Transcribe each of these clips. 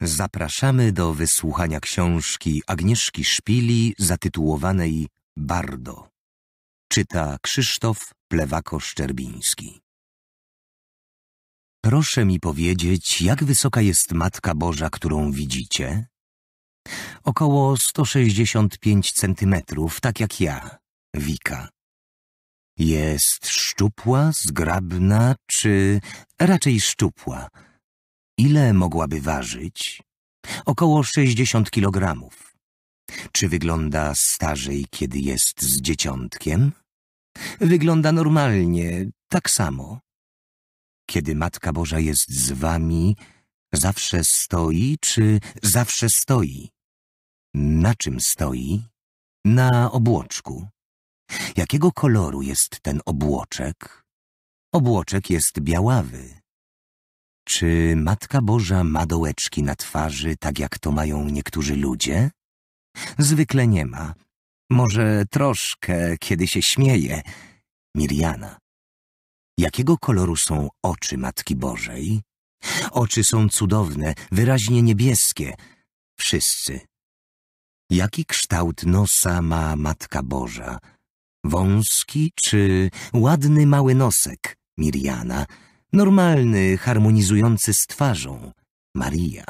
Zapraszamy do wysłuchania książki Agnieszki Szpili zatytułowanej Bardo. Czyta Krzysztof Plewako-Szczerbiński. Proszę mi powiedzieć, jak wysoka jest Matka Boża, którą widzicie? Około 165 centymetrów, tak jak ja, Wika. Jest szczupła, zgrabna, czy raczej szczupła – Ile mogłaby ważyć? Około 60 kilogramów. Czy wygląda starzej, kiedy jest z dzieciątkiem? Wygląda normalnie, tak samo. Kiedy Matka Boża jest z wami, zawsze stoi czy zawsze stoi? Na czym stoi? Na obłoczku. Jakiego koloru jest ten obłoczek? Obłoczek jest białawy. Czy Matka Boża ma dołeczki na twarzy, tak jak to mają niektórzy ludzie? Zwykle nie ma. Może troszkę, kiedy się śmieje. Mirjana. Jakiego koloru są oczy Matki Bożej? Oczy są cudowne, wyraźnie niebieskie. Wszyscy. Jaki kształt nosa ma Matka Boża? Wąski czy ładny mały nosek? Mirjana normalny, harmonizujący z twarzą Maria.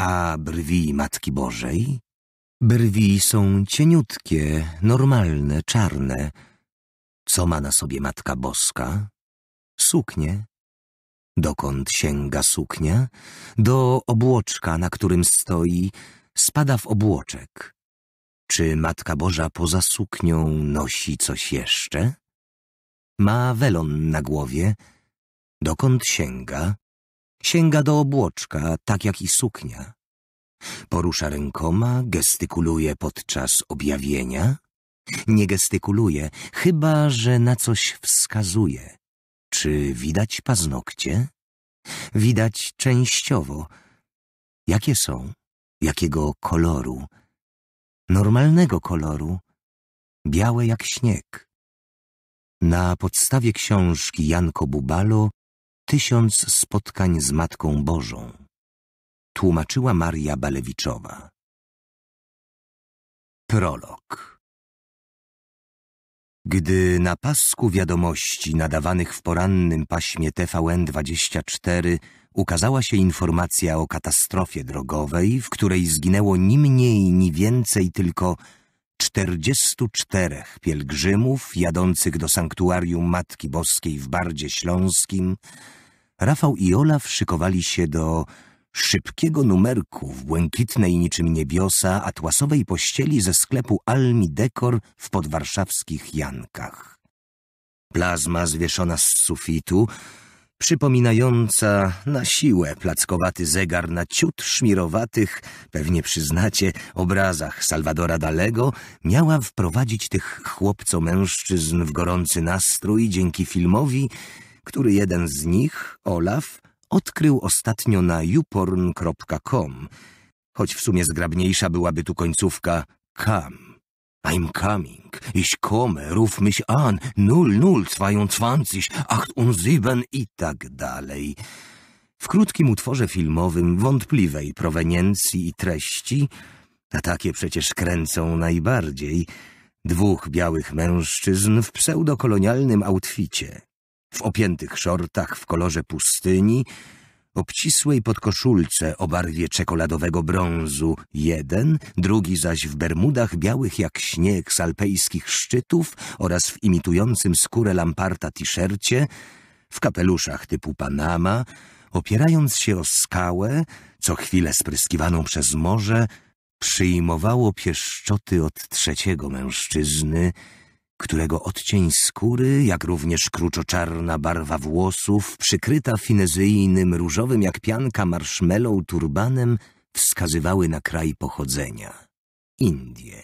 A brwi Matki Bożej? Brwi są cieniutkie, normalne, czarne. Co ma na sobie Matka Boska? Suknie. Dokąd sięga suknia? Do obłoczka, na którym stoi, spada w obłoczek. Czy Matka Boża poza suknią nosi coś jeszcze? Ma welon na głowie, Dokąd sięga? Sięga do obłoczka, tak jak i suknia. Porusza rękoma, gestykuluje podczas objawienia? Nie gestykuluje, chyba że na coś wskazuje. Czy widać paznokcie? Widać częściowo. Jakie są? Jakiego koloru? Normalnego koloru. Białe jak śnieg. Na podstawie książki Janko Bubalo tysiąc spotkań z Matką Bożą, tłumaczyła Maria Balewiczowa. Prolog Gdy na pasku wiadomości nadawanych w porannym paśmie TVN24 ukazała się informacja o katastrofie drogowej, w której zginęło ni mniej, ni więcej tylko 44 pielgrzymów jadących do sanktuarium Matki Boskiej w Bardzie Śląskim, Rafał i Olaf szykowali się do szybkiego numerku w błękitnej niczym niebiosa atłasowej pościeli ze sklepu Almi Dekor w podwarszawskich Jankach. Plazma zwieszona z sufitu, przypominająca na siłę plackowaty zegar na ciut szmirowatych, pewnie przyznacie, obrazach Salwadora Dalego, miała wprowadzić tych chłopco-mężczyzn w gorący nastrój dzięki filmowi, który jeden z nich, Olaf, odkrył ostatnio na youporn.com, choć w sumie zgrabniejsza byłaby tu końcówka kam. I'm coming. Ich komme, ruf mich an. und sieben i tak dalej. W krótkim utworze filmowym wątpliwej proweniencji i treści, a takie przecież kręcą najbardziej, dwóch białych mężczyzn w pseudokolonialnym outficie, w opiętych szortach w kolorze pustyni, obcisłej podkoszulce o barwie czekoladowego brązu jeden, drugi zaś w bermudach białych jak śnieg z alpejskich szczytów oraz w imitującym skórę lamparta t-shircie, w kapeluszach typu Panama, opierając się o skałę, co chwilę spryskiwaną przez morze, przyjmowało pieszczoty od trzeciego mężczyzny, którego odcień skóry, jak również kruczoczarna barwa włosów, przykryta finezyjnym, różowym jak pianka marshmallow turbanem, wskazywały na kraj pochodzenia – Indie.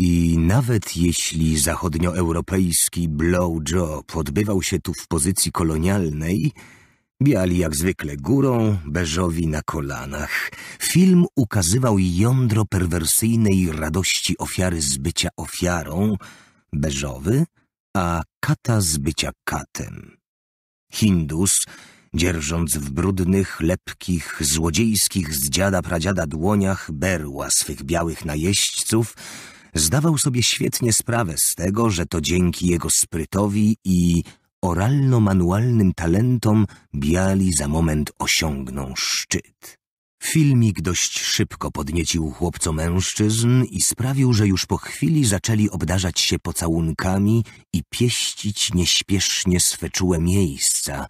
I nawet jeśli zachodnioeuropejski blowjob odbywał się tu w pozycji kolonialnej, biali jak zwykle górą, beżowi na kolanach, film ukazywał jądro perwersyjnej radości ofiary z bycia ofiarą – beżowy, a kata z bycia katem. Hindus, dzierżąc w brudnych, lepkich, złodziejskich z dziada pradziada dłoniach berła swych białych najeźdźców, zdawał sobie świetnie sprawę z tego, że to dzięki jego sprytowi i oralno-manualnym talentom biali za moment osiągną szczyt. Filmik dość szybko podniecił chłopco mężczyzn i sprawił, że już po chwili zaczęli obdarzać się pocałunkami i pieścić nieśpiesznie swe czułe miejsca.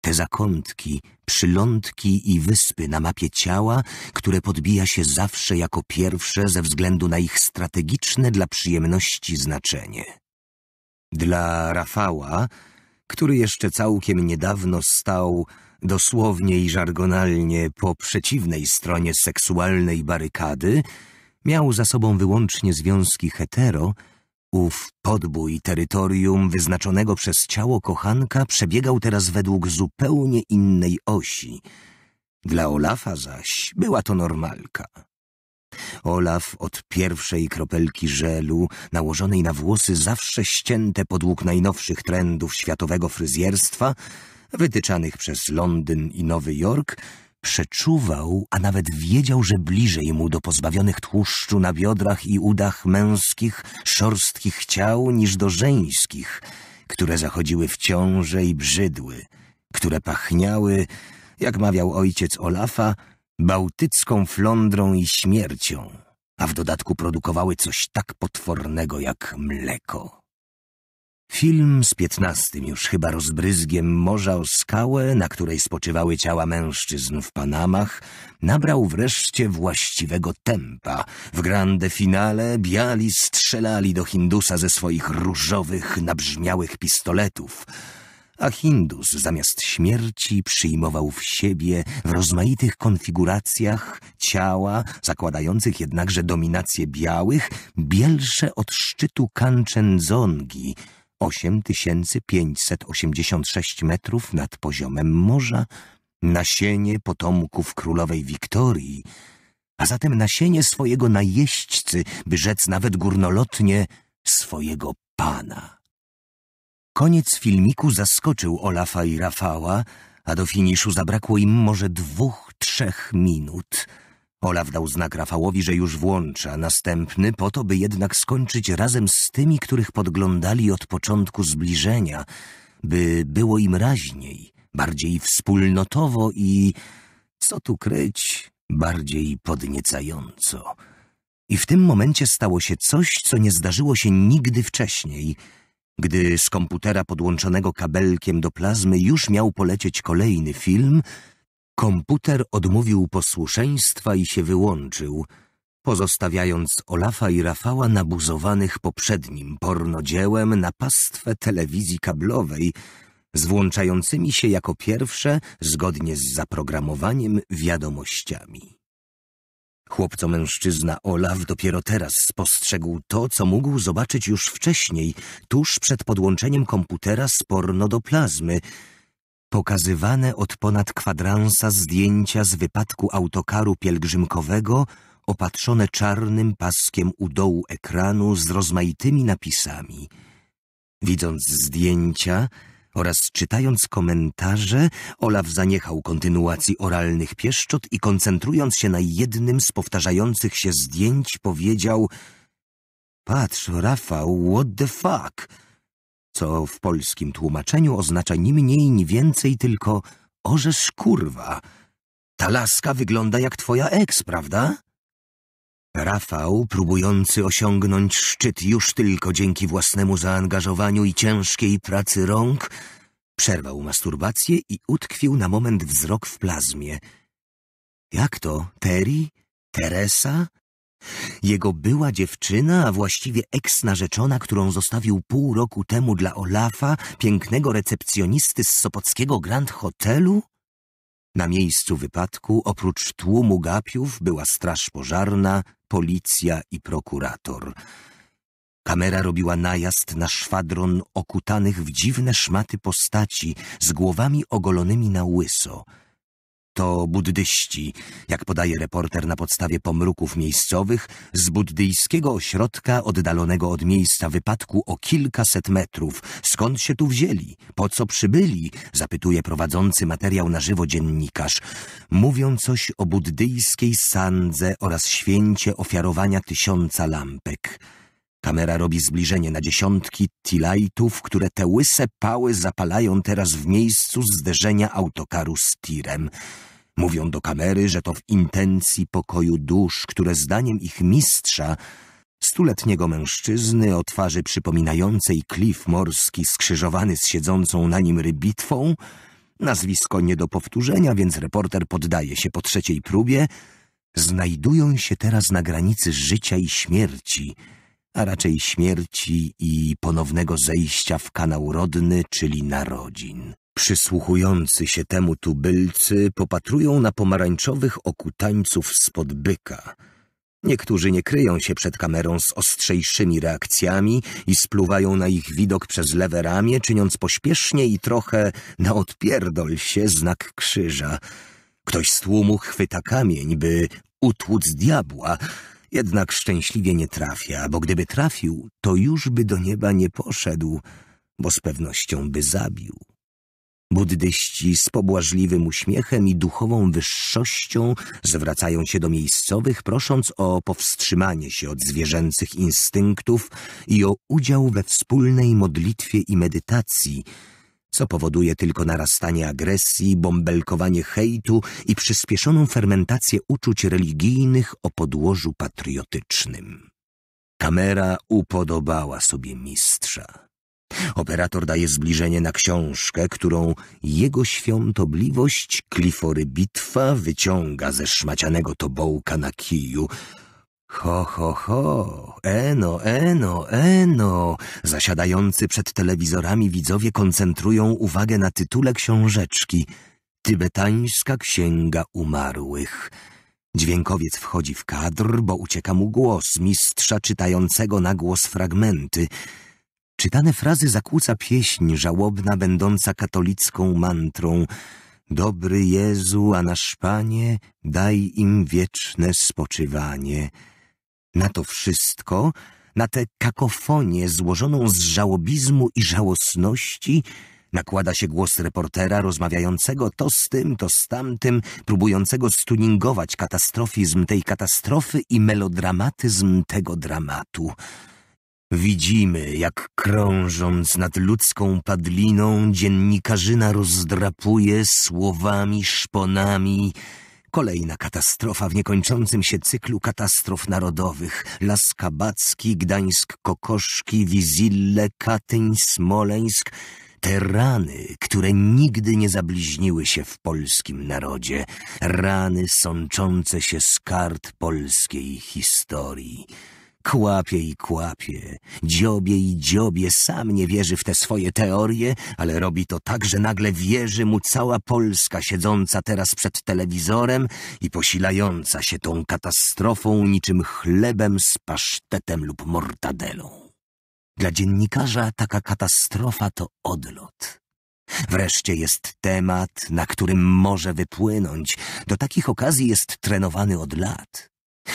Te zakątki, przylądki i wyspy na mapie ciała, które podbija się zawsze jako pierwsze ze względu na ich strategiczne dla przyjemności znaczenie. Dla Rafała, który jeszcze całkiem niedawno stał dosłownie i żargonalnie po przeciwnej stronie seksualnej barykady, miał za sobą wyłącznie związki hetero, ów podbój terytorium wyznaczonego przez ciało kochanka przebiegał teraz według zupełnie innej osi. Dla Olafa zaś była to normalka. Olaf od pierwszej kropelki żelu nałożonej na włosy zawsze ścięte podług najnowszych trendów światowego fryzjerstwa wytyczanych przez Londyn i Nowy Jork, przeczuwał, a nawet wiedział, że bliżej mu do pozbawionych tłuszczu na biodrach i udach męskich, szorstkich ciał niż do żeńskich, które zachodziły w ciąże i brzydły, które pachniały, jak mawiał ojciec Olafa, bałtycką flądrą i śmiercią, a w dodatku produkowały coś tak potwornego jak mleko. Film z piętnastym już chyba rozbryzgiem morza o skałę, na której spoczywały ciała mężczyzn w Panamach, nabrał wreszcie właściwego tempa. W grande finale biali strzelali do Hindusa ze swoich różowych, nabrzmiałych pistoletów, a Hindus zamiast śmierci przyjmował w siebie w rozmaitych konfiguracjach ciała, zakładających jednakże dominację białych, bielsze od szczytu Kanchenjongi – 8586 metrów nad poziomem morza nasienie potomków królowej Wiktorii, a zatem nasienie swojego najeźdźcy, by rzec nawet górnolotnie, swojego pana. Koniec filmiku zaskoczył Olafa i Rafała, a do finiszu zabrakło im może dwóch, trzech minut – Olaf dał znak Rafałowi, że już włącza następny, po to, by jednak skończyć razem z tymi, których podglądali od początku zbliżenia, by było im raźniej, bardziej wspólnotowo i, co tu kryć, bardziej podniecająco. I w tym momencie stało się coś, co nie zdarzyło się nigdy wcześniej, gdy z komputera podłączonego kabelkiem do plazmy już miał polecieć kolejny film – Komputer odmówił posłuszeństwa i się wyłączył, pozostawiając Olafa i Rafała nabuzowanych poprzednim pornodziełem na pastwę telewizji kablowej, z włączającymi się jako pierwsze, zgodnie z zaprogramowaniem, wiadomościami. Chłopco-mężczyzna Olaf dopiero teraz spostrzegł to, co mógł zobaczyć już wcześniej, tuż przed podłączeniem komputera z porno do plazmy – pokazywane od ponad kwadransa zdjęcia z wypadku autokaru pielgrzymkowego opatrzone czarnym paskiem u dołu ekranu z rozmaitymi napisami. Widząc zdjęcia oraz czytając komentarze, Olaf zaniechał kontynuacji oralnych pieszczot i koncentrując się na jednym z powtarzających się zdjęć powiedział Patrz, Rafał, what the fuck? co w polskim tłumaczeniu oznacza ni mniej, ni więcej, tylko orzesz kurwa. Ta laska wygląda jak twoja eks, prawda? Rafał, próbujący osiągnąć szczyt już tylko dzięki własnemu zaangażowaniu i ciężkiej pracy rąk, przerwał masturbację i utkwił na moment wzrok w plazmie. Jak to? Terry? Teresa? Jego była dziewczyna, a właściwie eks-narzeczona, którą zostawił pół roku temu dla Olafa, pięknego recepcjonisty z Sopockiego Grand Hotelu? Na miejscu wypadku, oprócz tłumu gapiów, była straż pożarna, policja i prokurator. Kamera robiła najazd na szwadron okutanych w dziwne szmaty postaci z głowami ogolonymi na łyso – to buddyści, jak podaje reporter na podstawie pomruków miejscowych, z buddyjskiego ośrodka oddalonego od miejsca wypadku o kilkaset metrów. Skąd się tu wzięli? Po co przybyli? Zapytuje prowadzący materiał na żywo dziennikarz. Mówią coś o buddyjskiej sandze oraz święcie ofiarowania tysiąca lampek. Kamera robi zbliżenie na dziesiątki tilajtów, które te łyse pały zapalają teraz w miejscu zderzenia autokaru z tirem. Mówią do kamery, że to w intencji pokoju dusz, które zdaniem ich mistrza, stuletniego mężczyzny o twarzy przypominającej klif morski skrzyżowany z siedzącą na nim rybitwą, nazwisko nie do powtórzenia, więc reporter poddaje się po trzeciej próbie, znajdują się teraz na granicy życia i śmierci, a raczej śmierci i ponownego zejścia w kanał rodny, czyli narodzin. Przysłuchujący się temu tubylcy popatrują na pomarańczowych okutańców spod byka. Niektórzy nie kryją się przed kamerą z ostrzejszymi reakcjami i spluwają na ich widok przez lewe ramię, czyniąc pośpiesznie i trochę na odpierdol się znak krzyża. Ktoś z tłumu chwyta kamień, by utłuc diabła, jednak szczęśliwie nie trafia, bo gdyby trafił, to już by do nieba nie poszedł, bo z pewnością by zabił. Buddyści z pobłażliwym uśmiechem i duchową wyższością zwracają się do miejscowych, prosząc o powstrzymanie się od zwierzęcych instynktów i o udział we wspólnej modlitwie i medytacji, co powoduje tylko narastanie agresji, bąbelkowanie hejtu i przyspieszoną fermentację uczuć religijnych o podłożu patriotycznym. Kamera upodobała sobie mistrza. Operator daje zbliżenie na książkę, którą jego świątobliwość Klifory Bitwa wyciąga ze szmacianego tobołka na kiju. Ho, ho, ho, eno, eno, eno. Zasiadający przed telewizorami widzowie koncentrują uwagę na tytule książeczki. Tybetańska Księga Umarłych. Dźwiękowiec wchodzi w kadr, bo ucieka mu głos mistrza czytającego na głos fragmenty – Czytane frazy zakłóca pieśń żałobna, będąca katolicką mantrą. Dobry Jezu, a nasz Panie, daj im wieczne spoczywanie. Na to wszystko, na tę kakofonię złożoną z żałobizmu i żałosności, nakłada się głos reportera rozmawiającego to z tym, to z tamtym, próbującego stuningować katastrofizm tej katastrofy i melodramatyzm tego dramatu. Widzimy, jak krążąc nad ludzką padliną, dziennikarzyna rozdrapuje słowami, szponami. Kolejna katastrofa w niekończącym się cyklu katastrof narodowych. Las Kabacki, Gdańsk, Kokoszki, Wizille, Katyń, Smoleńsk. Te rany, które nigdy nie zabliźniły się w polskim narodzie. Rany sączące się z kart polskiej historii. Kłapie i kłapie, dziobie i dziobie, sam nie wierzy w te swoje teorie, ale robi to tak, że nagle wierzy mu cała Polska siedząca teraz przed telewizorem i posilająca się tą katastrofą niczym chlebem z pasztetem lub mortadelą. Dla dziennikarza taka katastrofa to odlot. Wreszcie jest temat, na którym może wypłynąć. Do takich okazji jest trenowany od lat.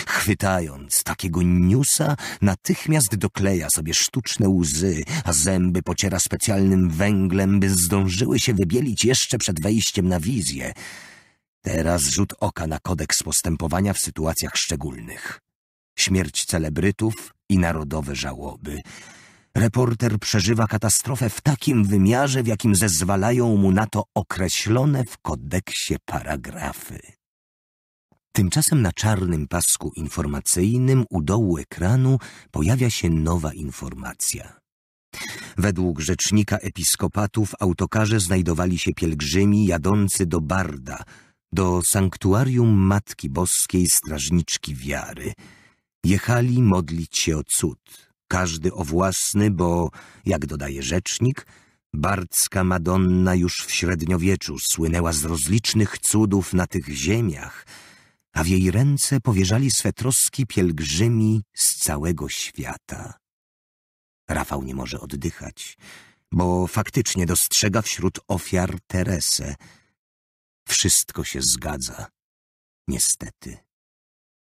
Chwytając takiego niusa, natychmiast dokleja sobie sztuczne łzy, a zęby pociera specjalnym węglem, by zdążyły się wybielić jeszcze przed wejściem na wizję. Teraz rzut oka na kodeks postępowania w sytuacjach szczególnych. Śmierć celebrytów i narodowe żałoby. Reporter przeżywa katastrofę w takim wymiarze, w jakim zezwalają mu na to określone w kodeksie paragrafy. Tymczasem na czarnym pasku informacyjnym u dołu ekranu pojawia się nowa informacja. Według rzecznika episkopatów w autokarze znajdowali się pielgrzymi jadący do Barda, do sanktuarium Matki Boskiej Strażniczki Wiary. Jechali modlić się o cud, każdy o własny, bo, jak dodaje rzecznik, Bardska Madonna już w średniowieczu słynęła z rozlicznych cudów na tych ziemiach – a w jej ręce powierzali swe troski pielgrzymi z całego świata. Rafał nie może oddychać, bo faktycznie dostrzega wśród ofiar Teresę. Wszystko się zgadza, niestety.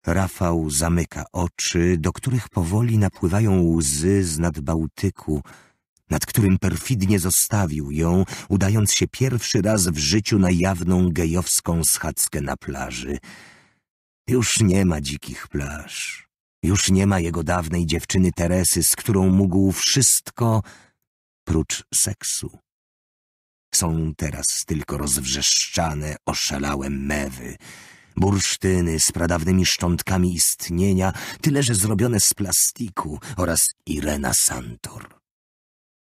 Rafał zamyka oczy, do których powoli napływają łzy z nad Bałtyku, nad którym perfidnie zostawił ją, udając się pierwszy raz w życiu na jawną gejowską schadzkę na plaży. Już nie ma dzikich plaż. Już nie ma jego dawnej dziewczyny Teresy, z którą mógł wszystko prócz seksu. Są teraz tylko rozwrzeszczane, oszalałe mewy, bursztyny z pradawnymi szczątkami istnienia, tyle że zrobione z plastiku oraz Irena Santor.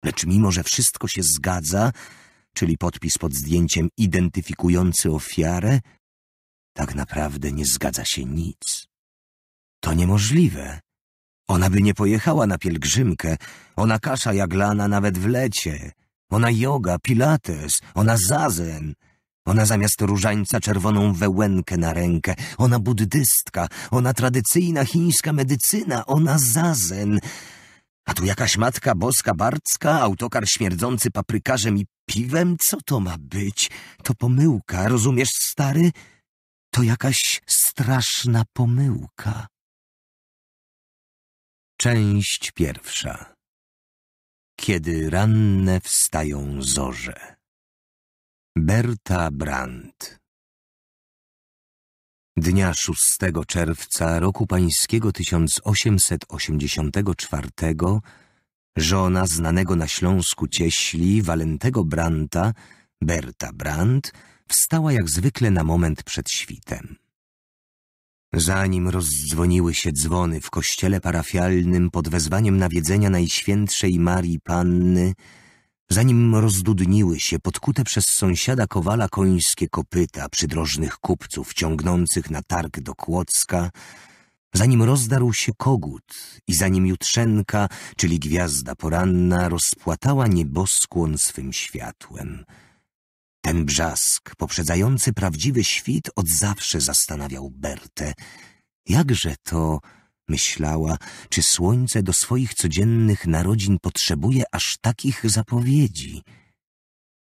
Lecz mimo, że wszystko się zgadza, czyli podpis pod zdjęciem identyfikujący ofiarę, tak naprawdę nie zgadza się nic. To niemożliwe. Ona by nie pojechała na pielgrzymkę, ona kasza jaglana nawet w lecie, ona yoga, pilates, ona zazen, ona zamiast różańca czerwoną wełenkę na rękę, ona buddystka, ona tradycyjna chińska medycyna, ona zazen. A tu jakaś matka boska bardzka, autokar śmierdzący paprykarzem i piwem? Co to ma być? To pomyłka, rozumiesz, stary? to jakaś straszna pomyłka. Część pierwsza. Kiedy ranne wstają zorze. Berta Brandt. Dnia 6 czerwca roku pańskiego 1884 żona znanego na Śląsku cieśli Walentego Branta, Berta Brandt, wstała jak zwykle na moment przed świtem. Zanim rozdzwoniły się dzwony w kościele parafialnym pod wezwaniem nawiedzenia Najświętszej Marii Panny, zanim rozdudniły się podkute przez sąsiada Kowala końskie kopyta przydrożnych kupców ciągnących na targ do Kłodzka, zanim rozdarł się kogut i zanim jutrzenka, czyli gwiazda poranna, rozpłatała nieboskłon swym światłem – ten brzask poprzedzający prawdziwy świt od zawsze zastanawiał Bertę. Jakże to, myślała, czy słońce do swoich codziennych narodzin potrzebuje aż takich zapowiedzi?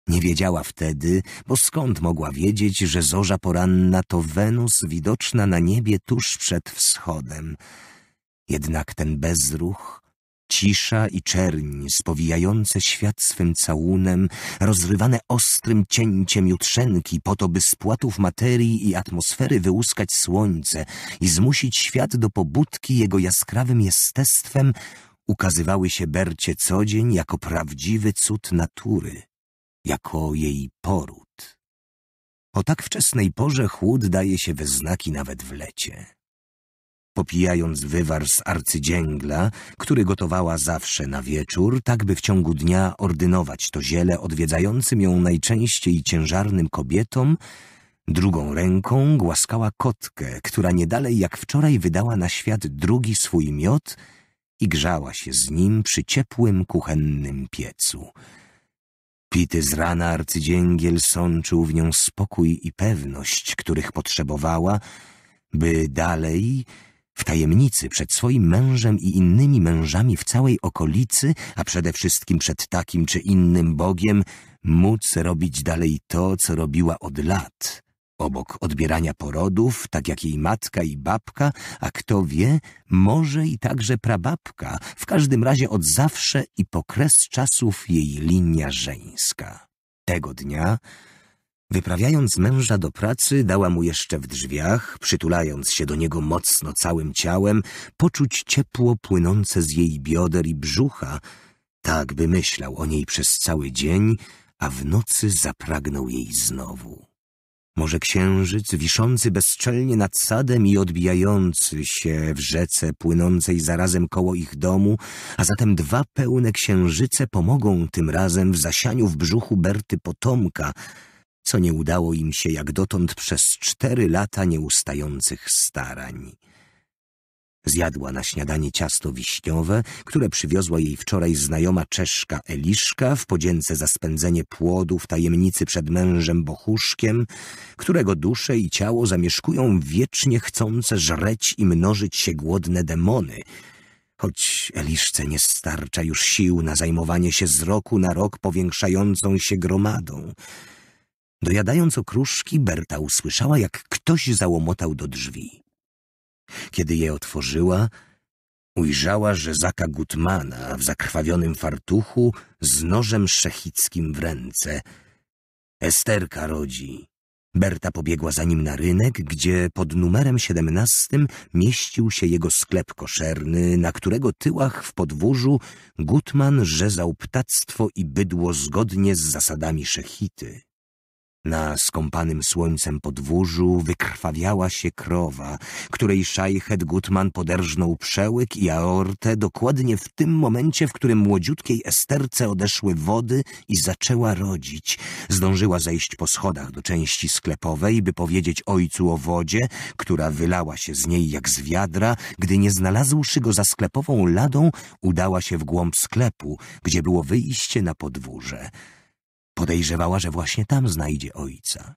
Nie wiedziała wtedy, bo skąd mogła wiedzieć, że zorza poranna to Wenus widoczna na niebie tuż przed wschodem. Jednak ten bezruch, Cisza i czerń, spowijające świat swym całunem, rozrywane ostrym cięciem jutrzenki, po to, by z płatów materii i atmosfery wyłuskać słońce i zmusić świat do pobudki jego jaskrawym jestestwem, ukazywały się Bercie codzień jako prawdziwy cud natury, jako jej poród. O tak wczesnej porze chłód daje się we znaki nawet w lecie popijając wywar z arcydzięgla, który gotowała zawsze na wieczór, tak by w ciągu dnia ordynować to ziele odwiedzającym ją najczęściej ciężarnym kobietom, drugą ręką głaskała kotkę, która niedalej jak wczoraj wydała na świat drugi swój miot i grzała się z nim przy ciepłym kuchennym piecu. Pity z rana arcydzięgiel sączył w nią spokój i pewność, których potrzebowała, by dalej w tajemnicy przed swoim mężem i innymi mężami w całej okolicy, a przede wszystkim przed takim czy innym Bogiem, móc robić dalej to, co robiła od lat. Obok odbierania porodów, tak jak jej matka i babka, a kto wie, może i także prababka, w każdym razie od zawsze i po kres czasów jej linia żeńska. Tego dnia Wyprawiając męża do pracy, dała mu jeszcze w drzwiach, przytulając się do niego mocno całym ciałem, poczuć ciepło płynące z jej bioder i brzucha, tak by myślał o niej przez cały dzień, a w nocy zapragnął jej znowu. Może księżyc, wiszący bezczelnie nad sadem i odbijający się w rzece płynącej zarazem koło ich domu, a zatem dwa pełne księżyce pomogą tym razem w zasianiu w brzuchu Berty potomka – co nie udało im się jak dotąd przez cztery lata nieustających starań. Zjadła na śniadanie ciasto wiśniowe, które przywiozła jej wczoraj znajoma Czeszka Eliszka w podzięce za spędzenie płodu w tajemnicy przed mężem Bochuszkiem, którego dusze i ciało zamieszkują wiecznie chcące żreć i mnożyć się głodne demony, choć Eliszce nie starcza już sił na zajmowanie się z roku na rok powiększającą się gromadą – Dojadając okruszki, Berta usłyszała, jak ktoś załomotał do drzwi. Kiedy je otworzyła, ujrzała Rzezaka Gutmana w zakrwawionym fartuchu z nożem szechickim w ręce. Esterka rodzi. Berta pobiegła za nim na rynek, gdzie pod numerem siedemnastym mieścił się jego sklep koszerny, na którego tyłach w podwórzu Gutman rzezał ptactwo i bydło zgodnie z zasadami szechity. Na skąpanym słońcem podwórzu wykrwawiała się krowa, której szajchet Gutman poderżnął przełyk i aortę dokładnie w tym momencie, w którym młodziutkiej esterce odeszły wody i zaczęła rodzić. Zdążyła zejść po schodach do części sklepowej, by powiedzieć ojcu o wodzie, która wylała się z niej jak z wiadra, gdy nie znalazłszy go za sklepową ladą, udała się w głąb sklepu, gdzie było wyjście na podwórze. Podejrzewała, że właśnie tam znajdzie ojca.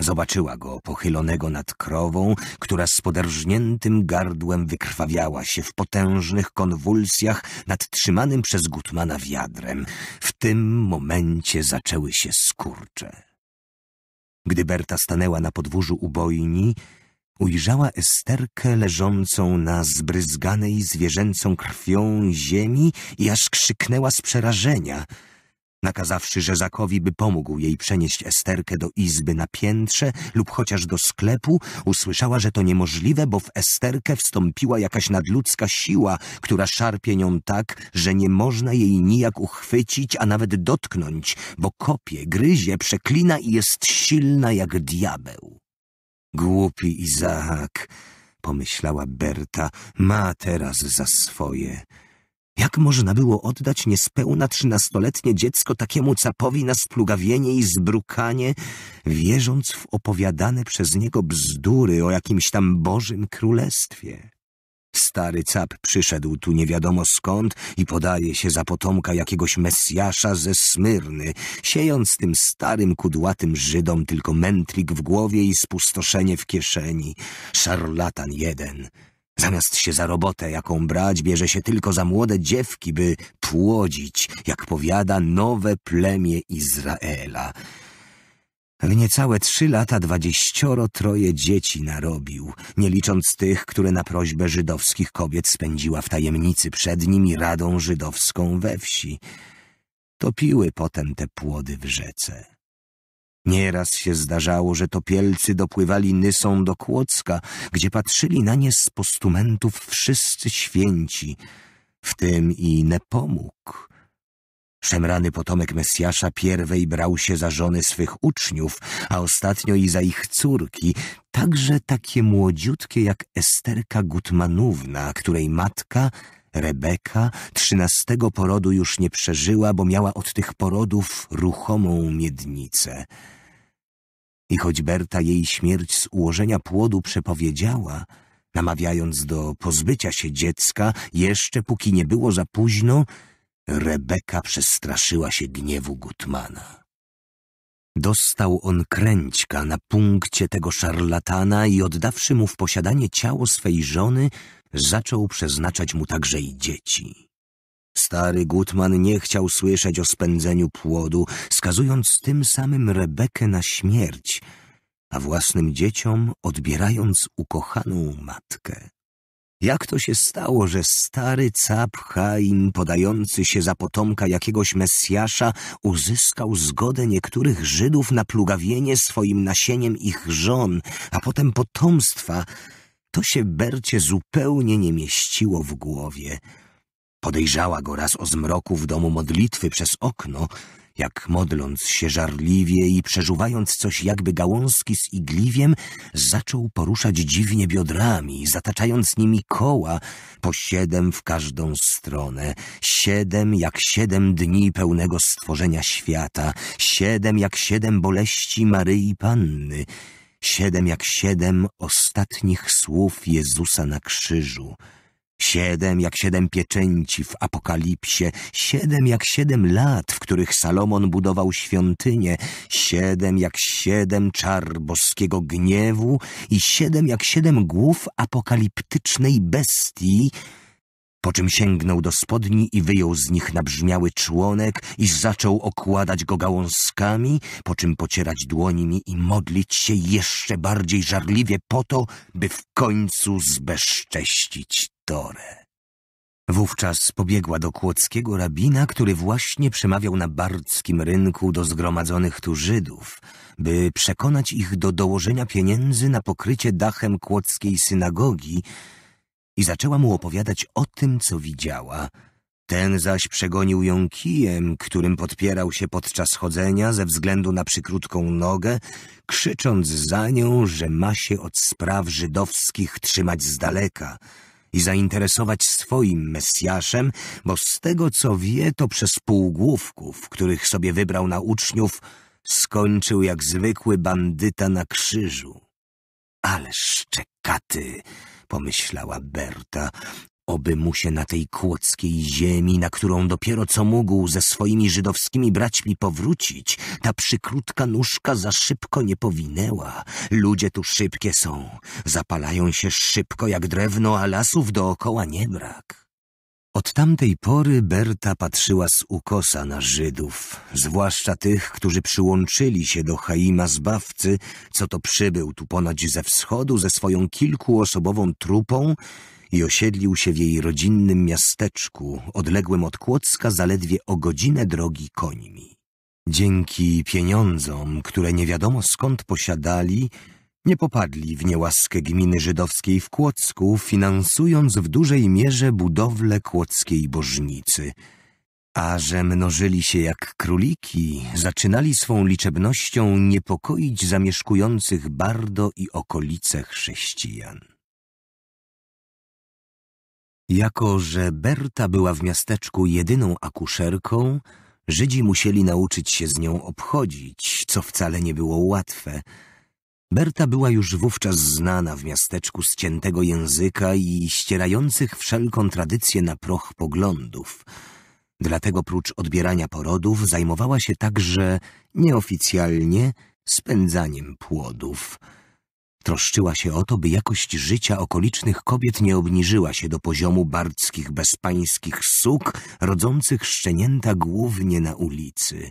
Zobaczyła go pochylonego nad krową, która z poderżniętym gardłem wykrwawiała się w potężnych konwulsjach nad trzymanym przez Gutmana wiadrem. W tym momencie zaczęły się skurcze. Gdy Berta stanęła na podwórzu ubojni, ujrzała Esterkę leżącą na zbryzganej zwierzęcą krwią ziemi i aż krzyknęła z przerażenia – nakazawszy Rzezakowi, by pomógł jej przenieść Esterkę do izby na piętrze lub chociaż do sklepu, usłyszała, że to niemożliwe, bo w Esterkę wstąpiła jakaś nadludzka siła, która szarpie nią tak, że nie można jej nijak uchwycić, a nawet dotknąć, bo kopie, gryzie, przeklina i jest silna jak diabeł. Głupi Izaak, pomyślała Berta, ma teraz za swoje... Jak można było oddać niespełna trzynastoletnie dziecko takiemu capowi na splugawienie i zbrukanie, wierząc w opowiadane przez niego bzdury o jakimś tam Bożym Królestwie? Stary cap przyszedł tu nie wiadomo skąd i podaje się za potomka jakiegoś Mesjasza ze Smyrny, siejąc tym starym, kudłatym Żydom tylko mętlik w głowie i spustoszenie w kieszeni. Szarlatan jeden, Zamiast się za robotę, jaką brać, bierze się tylko za młode dziewki, by płodzić, jak powiada, nowe plemię Izraela. W niecałe trzy lata dwadzieścioro troje dzieci narobił, nie licząc tych, które na prośbę żydowskich kobiet spędziła w tajemnicy przed nimi radą żydowską we wsi. Topiły potem te płody w rzece. Nieraz się zdarzało, że topielcy dopływali nysą do Kłodzka, gdzie patrzyli na nie z postumentów wszyscy święci, w tym i Nepomuk. Szemrany potomek Mesjasza pierwej brał się za żony swych uczniów, a ostatnio i za ich córki, także takie młodziutkie jak Esterka Gutmanówna, której matka Rebeka trzynastego porodu już nie przeżyła, bo miała od tych porodów ruchomą miednicę. I choć Berta jej śmierć z ułożenia płodu przepowiedziała, namawiając do pozbycia się dziecka, jeszcze póki nie było za późno, Rebeka przestraszyła się gniewu Gutmana. Dostał on kręćka na punkcie tego szarlatana i oddawszy mu w posiadanie ciało swej żony, zaczął przeznaczać mu także i dzieci. Stary Gutman nie chciał słyszeć o spędzeniu płodu, skazując tym samym Rebekę na śmierć, a własnym dzieciom odbierając ukochaną matkę. Jak to się stało, że stary cap Chaim, podający się za potomka jakiegoś Mesjasza, uzyskał zgodę niektórych Żydów na plugawienie swoim nasieniem ich żon, a potem potomstwa? To się Bercie zupełnie nie mieściło w głowie. Podejrzała go raz o zmroku w domu modlitwy przez okno, jak modląc się żarliwie i przeżuwając coś jakby gałązki z igliwiem, zaczął poruszać dziwnie biodrami, zataczając nimi koła, po siedem w każdą stronę, siedem jak siedem dni pełnego stworzenia świata, siedem jak siedem boleści Maryi Panny, siedem jak siedem ostatnich słów Jezusa na krzyżu. Siedem jak siedem pieczęci w Apokalipsie, siedem jak siedem lat, w których Salomon budował świątynię, siedem jak siedem czar boskiego gniewu i siedem jak siedem głów apokaliptycznej bestii, po czym sięgnął do spodni i wyjął z nich nabrzmiały członek i zaczął okładać go gałązkami, po czym pocierać dłońmi i modlić się jeszcze bardziej żarliwie po to, by w końcu zbezcześcić Wówczas pobiegła do kłodzkiego rabina, który właśnie przemawiał na bardzkim rynku do zgromadzonych tu Żydów, by przekonać ich do dołożenia pieniędzy na pokrycie dachem kłodzkiej synagogi i zaczęła mu opowiadać o tym, co widziała. Ten zaś przegonił ją kijem, którym podpierał się podczas chodzenia ze względu na przykrótką nogę, krzycząc za nią, że ma się od spraw żydowskich trzymać z daleka – i zainteresować swoim Mesjaszem, bo z tego co wie, to przez półgłówków, których sobie wybrał na uczniów, skończył jak zwykły bandyta na krzyżu. Ale szczekaty, pomyślała Berta, Oby mu się na tej kłodzkiej ziemi, na którą dopiero co mógł ze swoimi żydowskimi braćmi powrócić, ta przykrótka nóżka za szybko nie powinęła. Ludzie tu szybkie są, zapalają się szybko jak drewno, a lasów dookoła nie brak. Od tamtej pory Berta patrzyła z ukosa na Żydów, zwłaszcza tych, którzy przyłączyli się do Chaima Zbawcy, co to przybył tu ponoć ze wschodu ze swoją kilkuosobową trupą i osiedlił się w jej rodzinnym miasteczku, odległym od Kłodzka zaledwie o godzinę drogi końmi. Dzięki pieniądzom, które nie wiadomo skąd posiadali, nie popadli w niełaskę gminy żydowskiej w Kłodzku, finansując w dużej mierze budowlę kłodzkiej bożnicy. A że mnożyli się jak króliki, zaczynali swą liczebnością niepokoić zamieszkujących Bardo i okolice chrześcijan. Jako, że Berta była w miasteczku jedyną akuszerką, Żydzi musieli nauczyć się z nią obchodzić, co wcale nie było łatwe. Berta była już wówczas znana w miasteczku z ciętego języka i ścierających wszelką tradycję na proch poglądów. Dlatego prócz odbierania porodów zajmowała się także, nieoficjalnie, spędzaniem płodów – Troszczyła się o to, by jakość życia okolicznych kobiet nie obniżyła się do poziomu bardzkich, bezpańskich suk, rodzących szczenięta głównie na ulicy.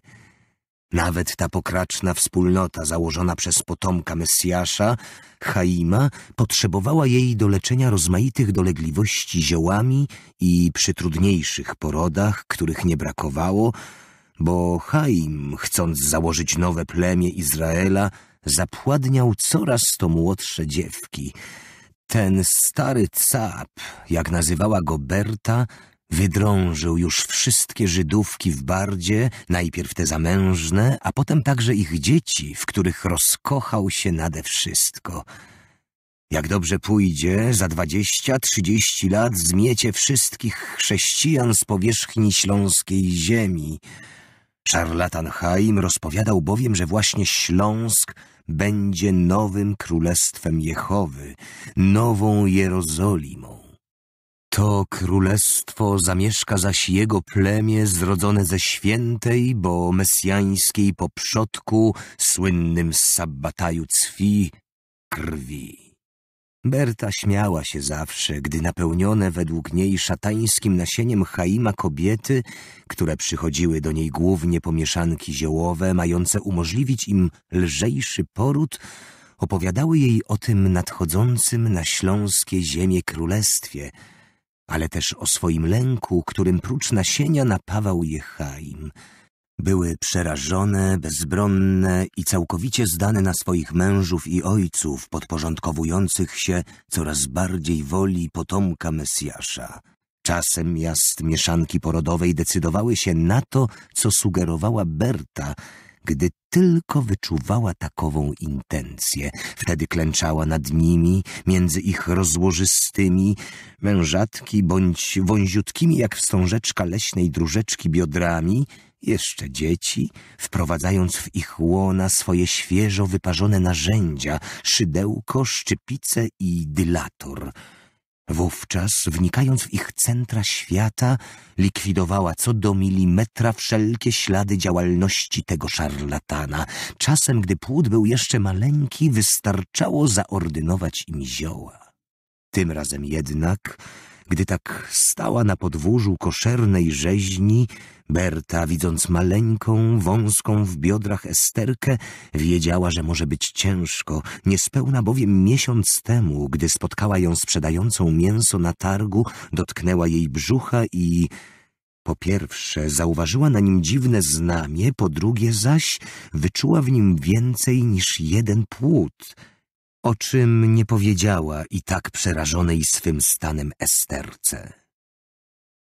Nawet ta pokraczna wspólnota założona przez potomka Mesjasza, Chaima, potrzebowała jej do leczenia rozmaitych dolegliwości ziołami i przy trudniejszych porodach, których nie brakowało, bo Chaim, chcąc założyć nowe plemię Izraela, zapładniał coraz to młodsze dziewki. Ten stary cap, jak nazywała go Berta, Wydrążył już wszystkie Żydówki w bardzie, najpierw te zamężne, a potem także ich dzieci, w których rozkochał się nade wszystko. Jak dobrze pójdzie, za dwadzieścia, trzydzieści lat zmiecie wszystkich chrześcijan z powierzchni śląskiej ziemi. Szarlatan Haim rozpowiadał bowiem, że właśnie Śląsk będzie nowym królestwem Jehowy, nową Jerozolimą. To królestwo zamieszka zaś jego plemię zrodzone ze świętej, bo mesjańskiej poprzodku, słynnym z sabbataju cwi, krwi. Berta śmiała się zawsze, gdy napełnione według niej szatańskim nasieniem Chaima kobiety, które przychodziły do niej głównie pomieszanki ziołowe, mające umożliwić im lżejszy poród, opowiadały jej o tym nadchodzącym na śląskie ziemię królestwie, ale też o swoim lęku, którym prócz nasienia napawał je Chaim – były przerażone, bezbronne i całkowicie zdane na swoich mężów i ojców, podporządkowujących się coraz bardziej woli potomka Mesjasza. Czasem miast mieszanki porodowej decydowały się na to, co sugerowała Berta, gdy tylko wyczuwała takową intencję. Wtedy klęczała nad nimi, między ich rozłożystymi, mężatki bądź wąziutkimi jak wstążeczka leśnej drużeczki biodrami – jeszcze dzieci, wprowadzając w ich łona swoje świeżo wyparzone narzędzia, szydełko, szczypice i dylator. Wówczas, wnikając w ich centra świata, likwidowała co do milimetra wszelkie ślady działalności tego szarlatana. Czasem, gdy płód był jeszcze maleńki, wystarczało zaordynować im zioła. Tym razem jednak gdy tak stała na podwórzu koszernej rzeźni, Berta, widząc maleńką, wąską w biodrach esterkę, wiedziała, że może być ciężko, niespełna bowiem miesiąc temu, gdy spotkała ją sprzedającą mięso na targu, dotknęła jej brzucha i... Po pierwsze, zauważyła na nim dziwne znamie, po drugie zaś wyczuła w nim więcej niż jeden płód – o czym nie powiedziała i tak przerażonej swym stanem Esterce.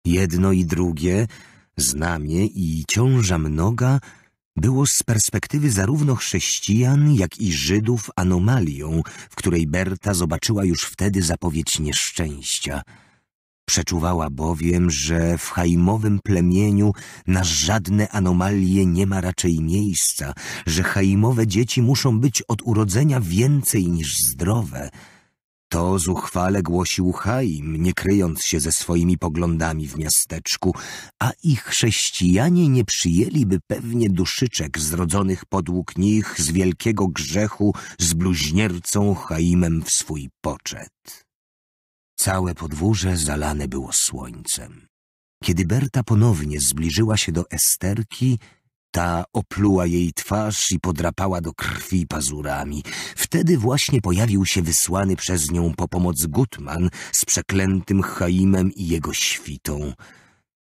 Jedno i drugie, znamie i ciąża mnoga, było z perspektywy zarówno chrześcijan, jak i Żydów anomalią, w której Berta zobaczyła już wtedy zapowiedź nieszczęścia – Przeczuwała bowiem, że w haimowym plemieniu na żadne anomalie nie ma raczej miejsca, że haimowe dzieci muszą być od urodzenia więcej niż zdrowe. To zuchwale głosił Haim, nie kryjąc się ze swoimi poglądami w miasteczku, a ich chrześcijanie nie przyjęliby pewnie duszyczek zrodzonych podług nich z wielkiego grzechu z bluźniercą Haimem w swój poczet. Całe podwórze zalane było słońcem. Kiedy Berta ponownie zbliżyła się do Esterki, ta opluła jej twarz i podrapała do krwi pazurami. Wtedy właśnie pojawił się wysłany przez nią po pomoc Gutman z przeklętym Chaimem i jego świtą.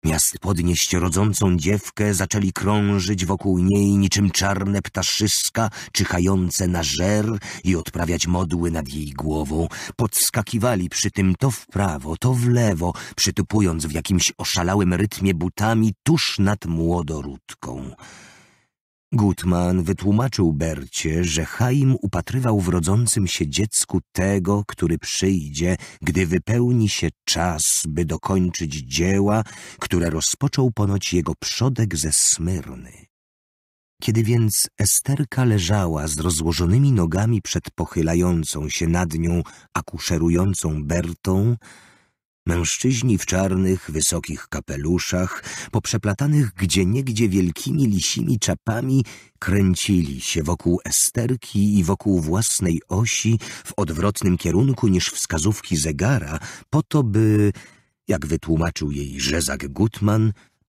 Miast podnieść rodzącą dziewkę zaczęli krążyć wokół niej niczym czarne ptaszyska czyhające na żer i odprawiać modły nad jej głową. Podskakiwali przy tym to w prawo, to w lewo, przytupując w jakimś oszalałym rytmie butami tuż nad młodoródką. Gutman wytłumaczył Bercie, że Chaim upatrywał w rodzącym się dziecku tego, który przyjdzie, gdy wypełni się czas, by dokończyć dzieła, które rozpoczął ponoć jego przodek ze Smyrny. Kiedy więc Esterka leżała z rozłożonymi nogami przed pochylającą się nad nią akuszerującą Bertą, Mężczyźni w czarnych, wysokich kapeluszach, poprzeplatanych gdzieniegdzie wielkimi lisimi czapami, kręcili się wokół esterki i wokół własnej osi w odwrotnym kierunku niż wskazówki zegara, po to by, jak wytłumaczył jej Rzezak Gutman,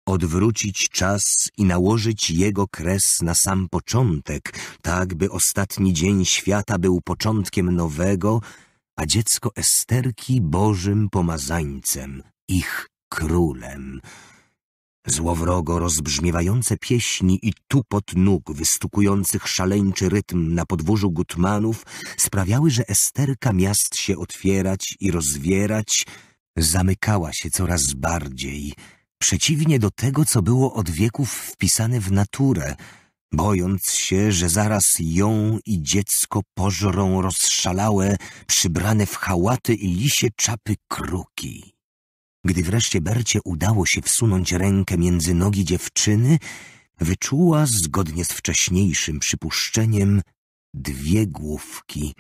odwrócić czas i nałożyć jego kres na sam początek, tak by ostatni dzień świata był początkiem nowego, a dziecko Esterki Bożym pomazańcem, ich królem. Złowrogo rozbrzmiewające pieśni i tupot nóg wystukujących szaleńczy rytm na podwórzu gutmanów sprawiały, że Esterka miast się otwierać i rozwierać, zamykała się coraz bardziej, przeciwnie do tego, co było od wieków wpisane w naturę – bojąc się, że zaraz ją i dziecko pożrą rozszalałe, przybrane w hałaty i lisie czapy kruki. Gdy wreszcie Bercie udało się wsunąć rękę między nogi dziewczyny, wyczuła, zgodnie z wcześniejszym przypuszczeniem, dwie główki –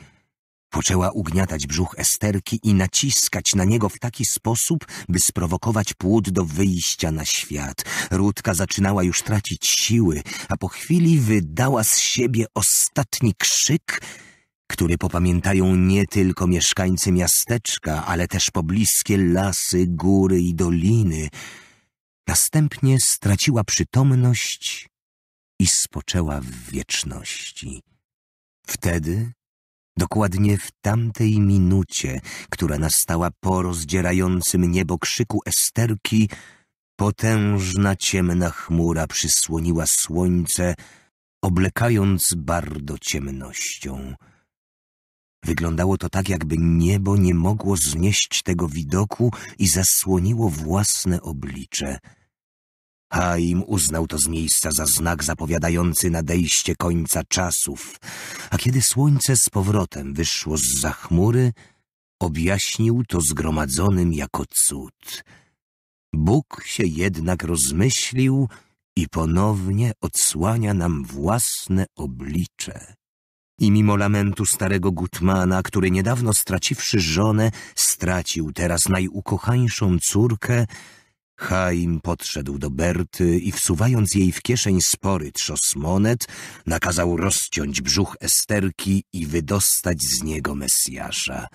Poczęła ugniatać brzuch Esterki i naciskać na niego w taki sposób, by sprowokować płód do wyjścia na świat. Rudka zaczynała już tracić siły, a po chwili wydała z siebie ostatni krzyk, który popamiętają nie tylko mieszkańcy miasteczka, ale też pobliskie lasy, góry i doliny. Następnie straciła przytomność i spoczęła w wieczności. Wtedy Dokładnie w tamtej minucie, która nastała po rozdzierającym niebo krzyku Esterki, potężna ciemna chmura przysłoniła słońce, oblekając bardzo ciemnością. Wyglądało to tak, jakby niebo nie mogło znieść tego widoku i zasłoniło własne oblicze – Haim uznał to z miejsca za znak zapowiadający nadejście końca czasów, a kiedy słońce z powrotem wyszło z za chmury, objaśnił to zgromadzonym jako cud. Bóg się jednak rozmyślił i ponownie odsłania nam własne oblicze. I mimo lamentu starego Gutmana, który niedawno straciwszy żonę, stracił teraz najukochańszą córkę, Chaim podszedł do Berty i wsuwając jej w kieszeń spory trzos monet, nakazał rozciąć brzuch Esterki i wydostać z niego Mesjasza.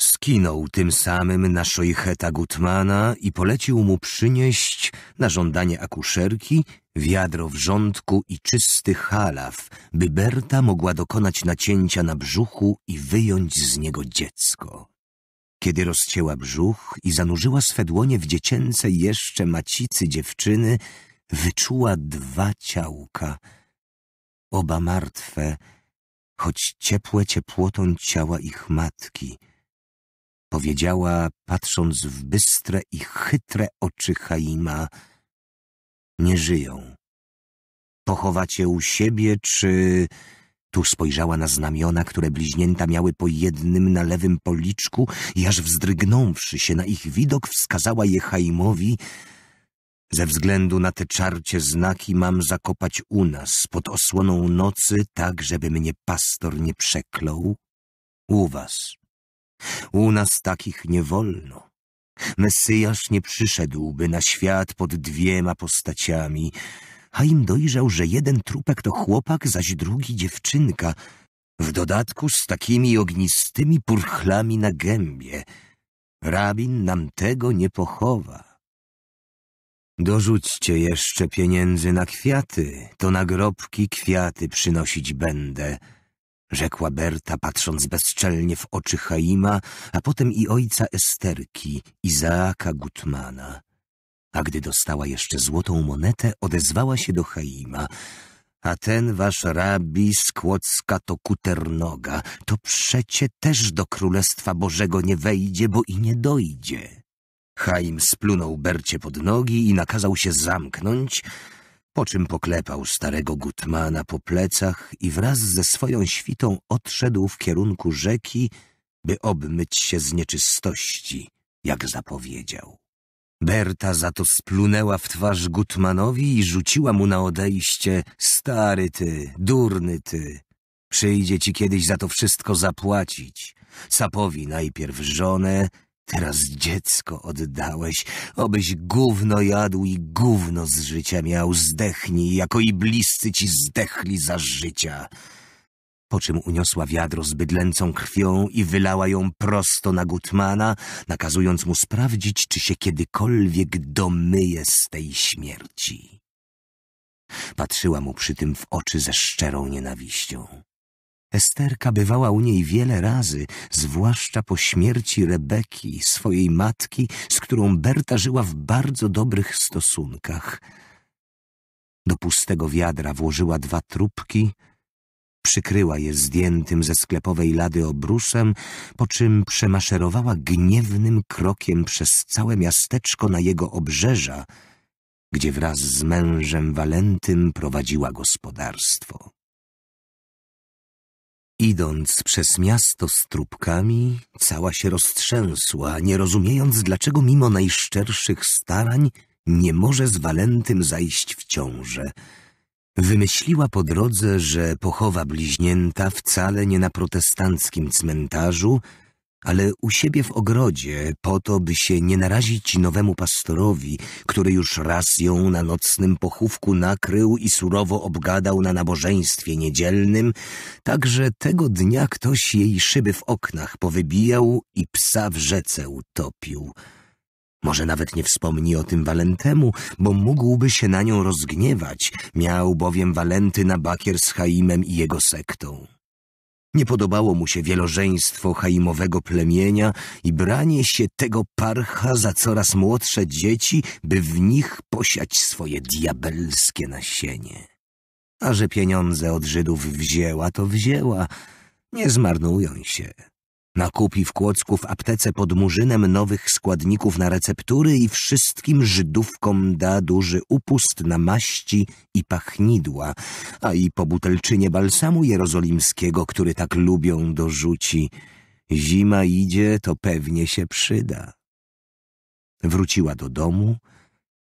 Skinął tym samym na szojcheta Gutmana i polecił mu przynieść, na żądanie akuszerki, wiadro wrzątku i czysty halaw, by Berta mogła dokonać nacięcia na brzuchu i wyjąć z niego dziecko. Kiedy rozcięła brzuch i zanurzyła swe dłonie w dziecięcej jeszcze macicy dziewczyny, wyczuła dwa ciałka, oba martwe, choć ciepłe ciepłotą ciała ich matki. Powiedziała, patrząc w bystre i chytre oczy Haima, nie żyją. Pochowacie u siebie, czy Tuż spojrzała na znamiona, które bliźnięta miały po jednym na lewym policzku i aż wzdrygnąwszy się na ich widok wskazała je Chaimowi ze względu na te czarcie znaki mam zakopać u nas pod osłoną nocy, tak żeby mnie pastor nie przeklął. U was. U nas takich nie wolno. Mesjasz nie przyszedłby na świat pod dwiema postaciami, Haim dojrzał, że jeden trupek to chłopak, zaś drugi dziewczynka, w dodatku z takimi ognistymi purchlami na gębie. Rabin nam tego nie pochowa. Dorzućcie jeszcze pieniędzy na kwiaty, to na grobki kwiaty przynosić będę, rzekła Berta, patrząc bezczelnie w oczy Haima, a potem i ojca Esterki, Izaaka Gutmana a gdy dostała jeszcze złotą monetę, odezwała się do Haima. A ten wasz rabi z Kłodzka to kuternoga, to przecie też do Królestwa Bożego nie wejdzie, bo i nie dojdzie. Haim splunął Bercie pod nogi i nakazał się zamknąć, po czym poklepał starego Gutmana po plecach i wraz ze swoją świtą odszedł w kierunku rzeki, by obmyć się z nieczystości, jak zapowiedział. Berta za to splunęła w twarz Gutmanowi i rzuciła mu na odejście Stary ty, durny ty, przyjdzie ci kiedyś za to wszystko zapłacić. Sapowi najpierw żonę, teraz dziecko oddałeś. Obyś gówno jadł i gówno z życia miał, zdechnij, jako i bliscy ci zdechli za życia po czym uniosła wiadro z bydlęcą krwią i wylała ją prosto na Gutmana, nakazując mu sprawdzić, czy się kiedykolwiek domyje z tej śmierci. Patrzyła mu przy tym w oczy ze szczerą nienawiścią. Esterka bywała u niej wiele razy, zwłaszcza po śmierci Rebeki, swojej matki, z którą Berta żyła w bardzo dobrych stosunkach. Do pustego wiadra włożyła dwa trubki, przykryła je zdjętym ze sklepowej lady obrusem, po czym przemaszerowała gniewnym krokiem przez całe miasteczko na jego obrzeża, gdzie wraz z mężem Walentym prowadziła gospodarstwo. Idąc przez miasto z trupkami, cała się roztrzęsła, nie rozumiejąc, dlaczego mimo najszczerszych starań nie może z Walentym zajść w ciążę – Wymyśliła po drodze, że pochowa bliźnięta wcale nie na protestanckim cmentarzu, ale u siebie w ogrodzie, po to, by się nie narazić nowemu pastorowi, który już raz ją na nocnym pochówku nakrył i surowo obgadał na nabożeństwie niedzielnym, tak że tego dnia ktoś jej szyby w oknach powybijał i psa w rzece utopił. Może nawet nie wspomni o tym Walentemu, bo mógłby się na nią rozgniewać, miał bowiem Walenty na bakier z Haimem i jego sektą. Nie podobało mu się wielożeństwo haimowego plemienia i branie się tego parcha za coraz młodsze dzieci, by w nich posiać swoje diabelskie nasienie. A że pieniądze od Żydów wzięła, to wzięła, nie zmarnują się. Nakupi w Kłodzku w aptece pod Murzynem nowych składników na receptury i wszystkim Żydówkom da duży upust na maści i pachnidła, a i po butelczynie balsamu jerozolimskiego, który tak lubią, dorzuci. Zima idzie, to pewnie się przyda. Wróciła do domu,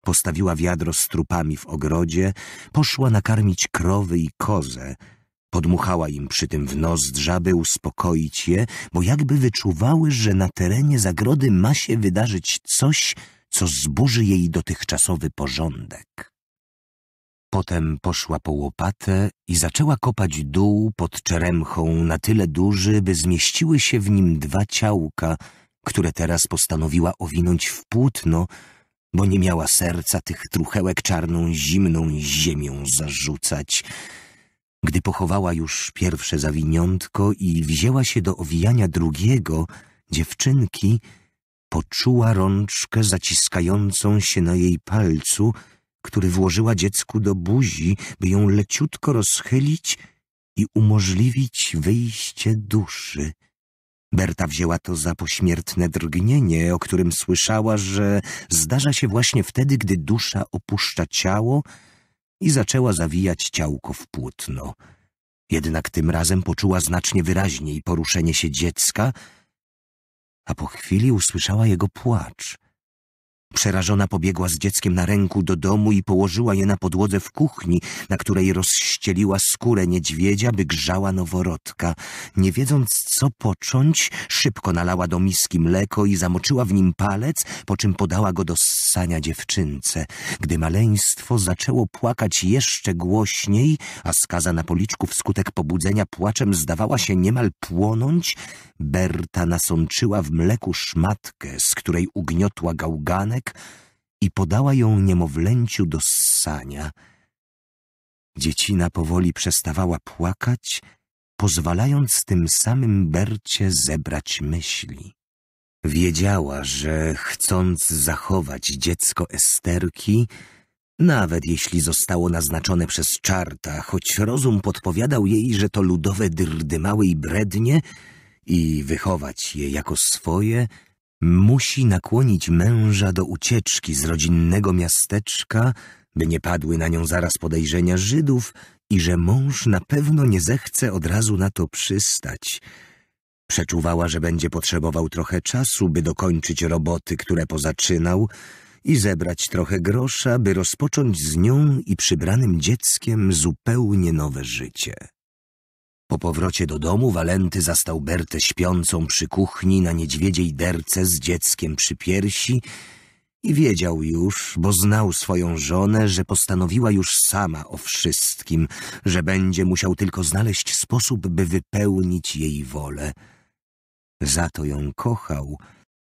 postawiła wiadro z trupami w ogrodzie, poszła nakarmić krowy i kozę, Podmuchała im przy tym w nozdrza, by uspokoić je, bo jakby wyczuwały, że na terenie zagrody ma się wydarzyć coś, co zburzy jej dotychczasowy porządek. Potem poszła po łopatę i zaczęła kopać dół pod czeremchą na tyle duży, by zmieściły się w nim dwa ciałka, które teraz postanowiła owinąć w płótno, bo nie miała serca tych truchełek czarną, zimną ziemią zarzucać. Gdy pochowała już pierwsze zawiniątko i wzięła się do owijania drugiego, dziewczynki, poczuła rączkę zaciskającą się na jej palcu, który włożyła dziecku do buzi, by ją leciutko rozchylić i umożliwić wyjście duszy. Berta wzięła to za pośmiertne drgnienie, o którym słyszała, że zdarza się właśnie wtedy, gdy dusza opuszcza ciało i zaczęła zawijać ciałko w płótno. Jednak tym razem poczuła znacznie wyraźniej poruszenie się dziecka, a po chwili usłyszała jego płacz – Przerażona pobiegła z dzieckiem na ręku do domu i położyła je na podłodze w kuchni, na której rozścieliła skórę niedźwiedzia, by grzała noworodka. Nie wiedząc co począć, szybko nalała do miski mleko i zamoczyła w nim palec, po czym podała go do ssania dziewczynce. Gdy maleństwo zaczęło płakać jeszcze głośniej, a skaza na policzku wskutek pobudzenia płaczem zdawała się niemal płonąć, Berta nasączyła w mleku szmatkę, z której ugniotła gałganek i podała ją niemowlęciu do ssania. Dziecina powoli przestawała płakać, pozwalając tym samym Bercie zebrać myśli. Wiedziała, że chcąc zachować dziecko Esterki, nawet jeśli zostało naznaczone przez czarta, choć rozum podpowiadał jej, że to ludowe dyrdymały i brednie – i wychować je jako swoje, musi nakłonić męża do ucieczki z rodzinnego miasteczka, by nie padły na nią zaraz podejrzenia Żydów i że mąż na pewno nie zechce od razu na to przystać. Przeczuwała, że będzie potrzebował trochę czasu, by dokończyć roboty, które pozaczynał i zebrać trochę grosza, by rozpocząć z nią i przybranym dzieckiem zupełnie nowe życie. Po powrocie do domu Walenty zastał Bertę śpiącą przy kuchni na niedźwiedziej derce z dzieckiem przy piersi i wiedział już, bo znał swoją żonę, że postanowiła już sama o wszystkim, że będzie musiał tylko znaleźć sposób, by wypełnić jej wolę. Za to ją kochał,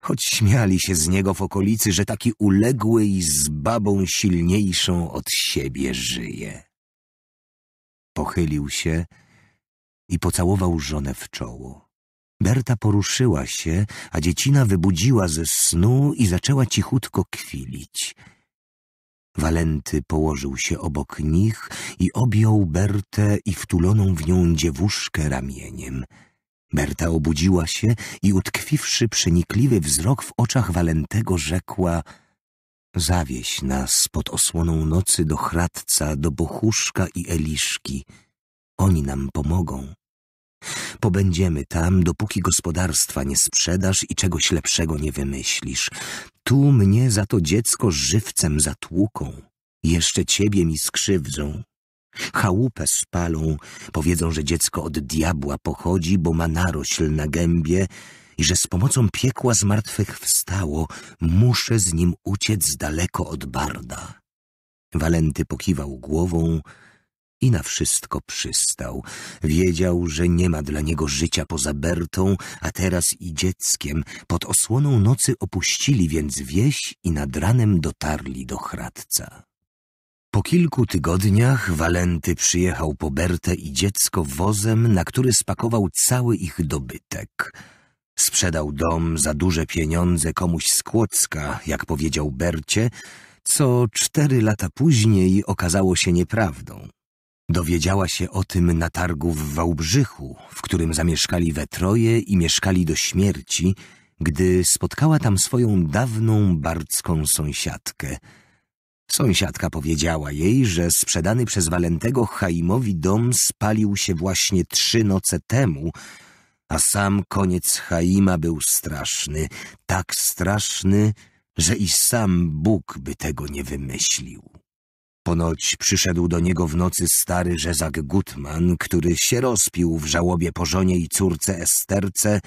choć śmiali się z niego w okolicy, że taki uległy i z babą silniejszą od siebie żyje. Pochylił się i pocałował żonę w czoło. Berta poruszyła się, a dziecina wybudziła ze snu i zaczęła cichutko kwilić. Walenty położył się obok nich i objął Bertę i wtuloną w nią dziewuszkę ramieniem. Berta obudziła się i utkwiwszy przenikliwy wzrok w oczach Walentego rzekła — „Zawieś nas pod osłoną nocy do Hradca, do Bochuszka i Eliszki — oni nam pomogą. Pobędziemy tam, dopóki gospodarstwa nie sprzedasz i czegoś lepszego nie wymyślisz. Tu mnie za to dziecko żywcem zatłuką. Jeszcze ciebie mi skrzywdzą. Chałupę spalą, powiedzą, że dziecko od diabła pochodzi, bo ma narośl na gębie i że z pomocą piekła z wstało. Muszę z nim uciec daleko od barda. Walenty pokiwał głową, i na wszystko przystał. Wiedział, że nie ma dla niego życia poza Bertą, a teraz i dzieckiem. Pod osłoną nocy opuścili więc wieś i nad ranem dotarli do Hradca. Po kilku tygodniach Walenty przyjechał po Bertę i dziecko wozem, na który spakował cały ich dobytek. Sprzedał dom za duże pieniądze komuś z Kłodzka, jak powiedział Bercie, co cztery lata później okazało się nieprawdą. Dowiedziała się o tym na targu w Wałbrzychu, w którym zamieszkali we troje i mieszkali do śmierci, gdy spotkała tam swoją dawną bardzką sąsiadkę. Sąsiadka powiedziała jej, że sprzedany przez Walentego Chaimowi dom spalił się właśnie trzy noce temu, a sam koniec Chaima był straszny, tak straszny, że i sam Bóg by tego nie wymyślił. Ponoć przyszedł do niego w nocy stary rzezak Gutman, który się rozpił w żałobie po żonie i córce Esterce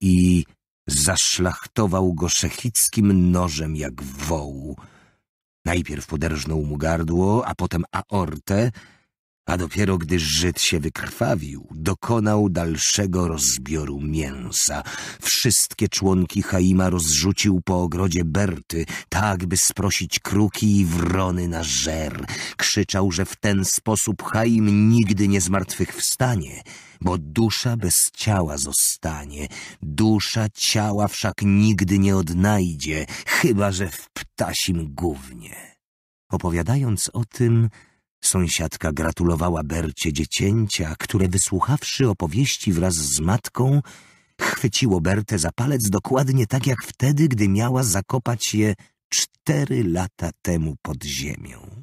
i zaszlachtował go szechickim nożem jak wołu. Najpierw poderżnął mu gardło, a potem aortę, a dopiero gdy Żyd się wykrwawił, dokonał dalszego rozbioru mięsa. Wszystkie członki Haima rozrzucił po ogrodzie Berty, tak by sprosić kruki i wrony na żer. Krzyczał, że w ten sposób Haim nigdy nie zmartwychwstanie, bo dusza bez ciała zostanie, dusza ciała wszak nigdy nie odnajdzie, chyba że w ptasim gównie. Opowiadając o tym, Sąsiadka gratulowała Bercie dziecięcia, które wysłuchawszy opowieści wraz z matką, chwyciło Bertę za palec dokładnie tak jak wtedy, gdy miała zakopać je cztery lata temu pod ziemią.